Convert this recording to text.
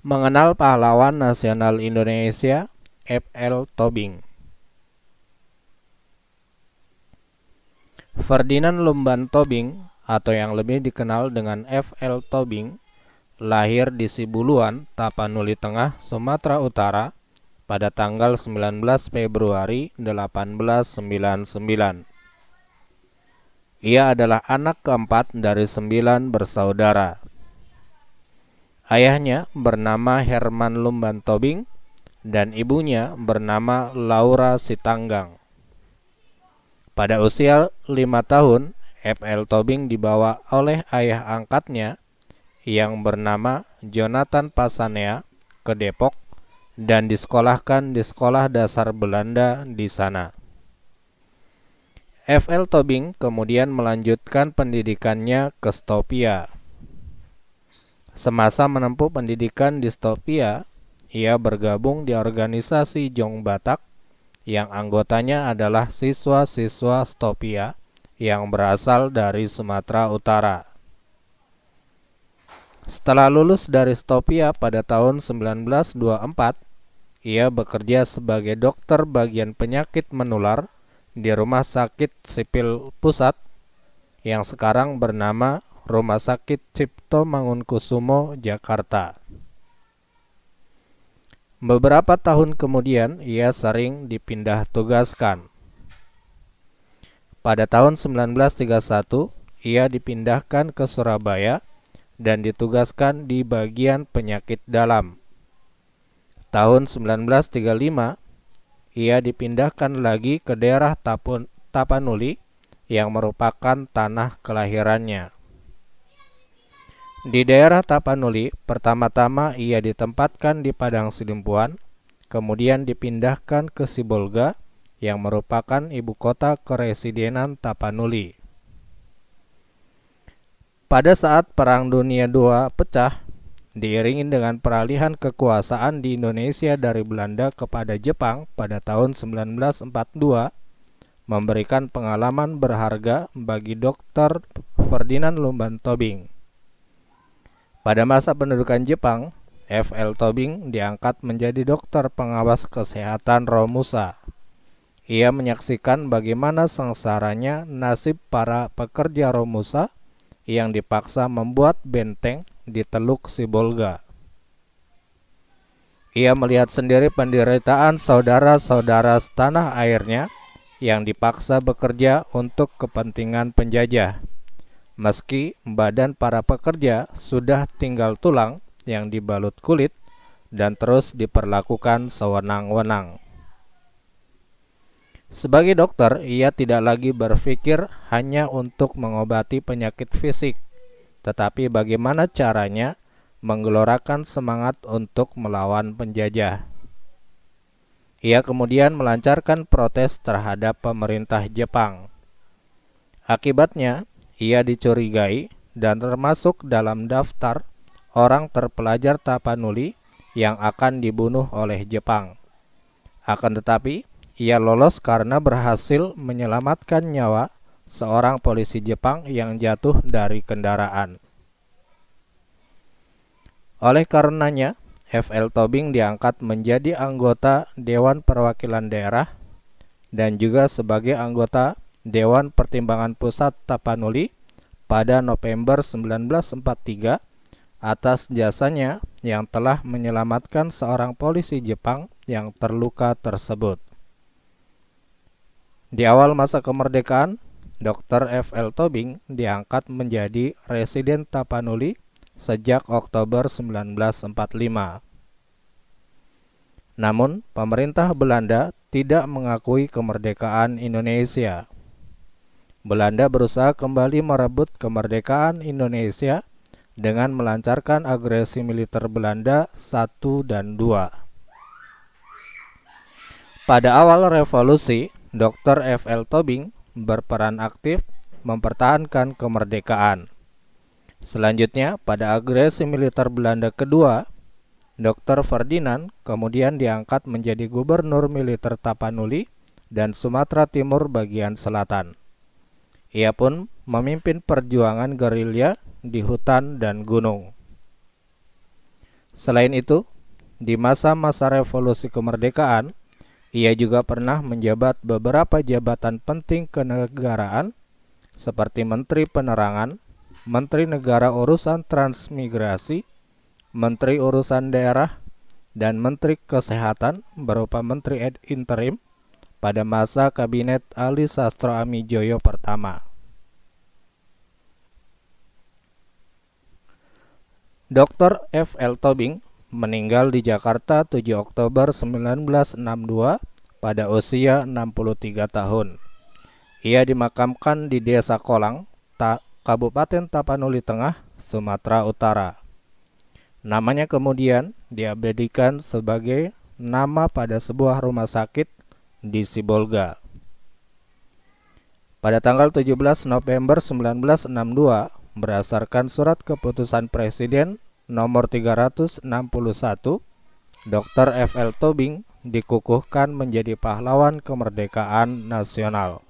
Mengenal Pahlawan Nasional Indonesia F.L. Tobing Ferdinand Lumban Tobing atau yang lebih dikenal dengan F.L. Tobing lahir di Sibuluan, Tapanuli Tengah, Sumatera Utara pada tanggal 19 Februari 1899. Ia adalah anak keempat dari sembilan bersaudara, Ayahnya bernama Herman Lumban Tobing dan ibunya bernama Laura Sitanggang. Pada usia lima tahun, FL Tobing dibawa oleh ayah angkatnya yang bernama Jonathan Pasanea ke Depok dan disekolahkan di sekolah dasar Belanda di sana. FL Tobing kemudian melanjutkan pendidikannya ke Stopia Semasa menempuh pendidikan di Stopia, ia bergabung di organisasi Jong Batak yang anggotanya adalah siswa-siswa Stopia yang berasal dari Sumatera Utara. Setelah lulus dari Stopia pada tahun 1924, ia bekerja sebagai dokter bagian penyakit menular di Rumah Sakit Sipil Pusat yang sekarang bernama Rumah Sakit Cipto Mangunkusumo, Jakarta. Beberapa tahun kemudian, ia sering dipindah tugaskan. Pada tahun 1931, ia dipindahkan ke Surabaya dan ditugaskan di bagian penyakit dalam. Tahun 1935, ia dipindahkan lagi ke daerah Tapanuli yang merupakan tanah kelahirannya. Di daerah Tapanuli, pertama-tama ia ditempatkan di Padang Silimpuan, kemudian dipindahkan ke Sibolga, yang merupakan ibu kota keresidenan Tapanuli. Pada saat Perang Dunia II pecah, diiringi dengan peralihan kekuasaan di Indonesia dari Belanda kepada Jepang pada tahun 1942, memberikan pengalaman berharga bagi Dr. Ferdinand Lumban Tobing pada masa pendudukan Jepang, F.L. Tobing diangkat menjadi dokter pengawas kesehatan Romusa. Ia menyaksikan bagaimana sengsaranya nasib para pekerja Romusa yang dipaksa membuat benteng di Teluk Sibolga. Ia melihat sendiri penderitaan saudara-saudara tanah airnya yang dipaksa bekerja untuk kepentingan penjajah. Meski badan para pekerja sudah tinggal tulang yang dibalut kulit dan terus diperlakukan sewenang-wenang. Sebagai dokter, ia tidak lagi berpikir hanya untuk mengobati penyakit fisik, tetapi bagaimana caranya menggelorakan semangat untuk melawan penjajah. Ia kemudian melancarkan protes terhadap pemerintah Jepang. Akibatnya, ia dicurigai dan termasuk dalam daftar orang terpelajar Tapanuli yang akan dibunuh oleh Jepang. Akan tetapi, ia lolos karena berhasil menyelamatkan nyawa seorang polisi Jepang yang jatuh dari kendaraan. Oleh karenanya, FL Tobing diangkat menjadi anggota Dewan Perwakilan Daerah dan juga sebagai anggota Dewan Pertimbangan Pusat Tapanuli pada November 1943 atas jasanya yang telah menyelamatkan seorang polisi Jepang yang terluka tersebut. Di awal masa kemerdekaan, Dr. L. Tobing diangkat menjadi residen Tapanuli sejak Oktober 1945. Namun, pemerintah Belanda tidak mengakui kemerdekaan Indonesia. Belanda berusaha kembali merebut kemerdekaan Indonesia dengan melancarkan agresi militer Belanda 1 dan 2. Pada awal revolusi, Dr. F. L. Tobing berperan aktif mempertahankan kemerdekaan. Selanjutnya, pada agresi militer Belanda kedua, Dr. Ferdinand kemudian diangkat menjadi gubernur militer Tapanuli dan Sumatera Timur bagian selatan. Ia pun memimpin perjuangan gerilya di hutan dan gunung. Selain itu, di masa-masa revolusi kemerdekaan, ia juga pernah menjabat beberapa jabatan penting kenegaraan seperti Menteri Penerangan, Menteri Negara Urusan Transmigrasi, Menteri Urusan Daerah, dan Menteri Kesehatan berupa Menteri Ed Interim, pada masa Kabinet Ali Sastro Amijoyo pertama. Dr. F. L. Tobing meninggal di Jakarta 7 Oktober 1962 pada usia 63 tahun. Ia dimakamkan di Desa Kolang, Ta Kabupaten Tapanuli Tengah, Sumatera Utara. Namanya kemudian diabadikan sebagai nama pada sebuah rumah sakit di Sibolga. Pada tanggal 17 November 1962, berdasarkan surat keputusan Presiden nomor 361, Dr. F.L. Tobing dikukuhkan menjadi pahlawan kemerdekaan nasional.